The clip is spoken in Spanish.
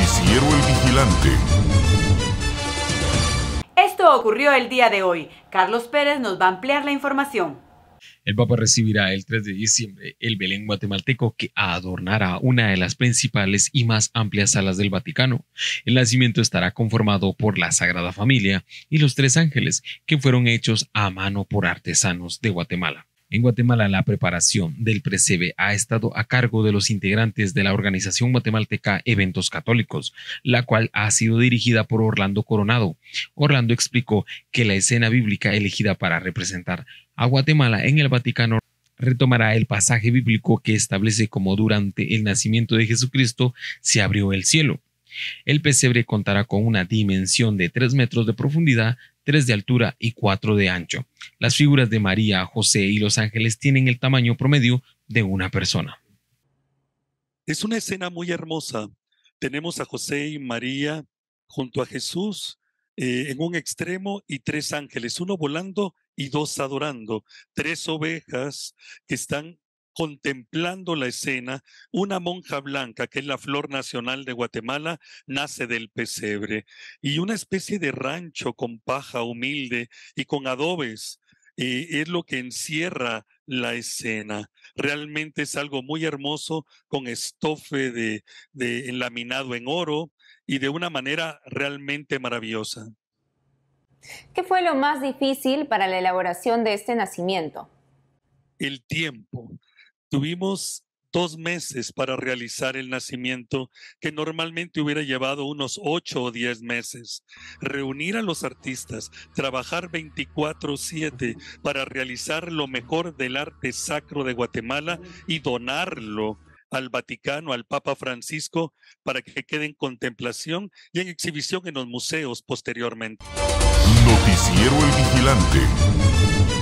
El Vigilante. Esto ocurrió el día de hoy. Carlos Pérez nos va a ampliar la información. El Papa recibirá el 3 de diciembre el Belén guatemalteco que adornará una de las principales y más amplias salas del Vaticano. El nacimiento estará conformado por la Sagrada Familia y los tres ángeles que fueron hechos a mano por artesanos de Guatemala. En Guatemala, la preparación del PRECEBE ha estado a cargo de los integrantes de la organización guatemalteca Eventos Católicos, la cual ha sido dirigida por Orlando Coronado. Orlando explicó que la escena bíblica elegida para representar a Guatemala en el Vaticano retomará el pasaje bíblico que establece como durante el nacimiento de Jesucristo se abrió el cielo. El pesebre contará con una dimensión de 3 metros de profundidad, 3 de altura y 4 de ancho. Las figuras de María, José y los ángeles tienen el tamaño promedio de una persona. Es una escena muy hermosa. Tenemos a José y María junto a Jesús eh, en un extremo y tres ángeles, uno volando y dos adorando, tres ovejas que están contemplando la escena, una monja blanca, que es la flor nacional de Guatemala, nace del pesebre, y una especie de rancho con paja humilde y con adobes. Eh, es lo que encierra la escena. Realmente es algo muy hermoso con estofe de, de en oro y de una manera realmente maravillosa. ¿Qué fue lo más difícil para la elaboración de este nacimiento? El tiempo Tuvimos dos meses para realizar el nacimiento, que normalmente hubiera llevado unos ocho o diez meses. Reunir a los artistas, trabajar 24/7 para realizar lo mejor del arte sacro de Guatemala y donarlo al Vaticano, al Papa Francisco, para que quede en contemplación y en exhibición en los museos posteriormente. Noticiero El Vigilante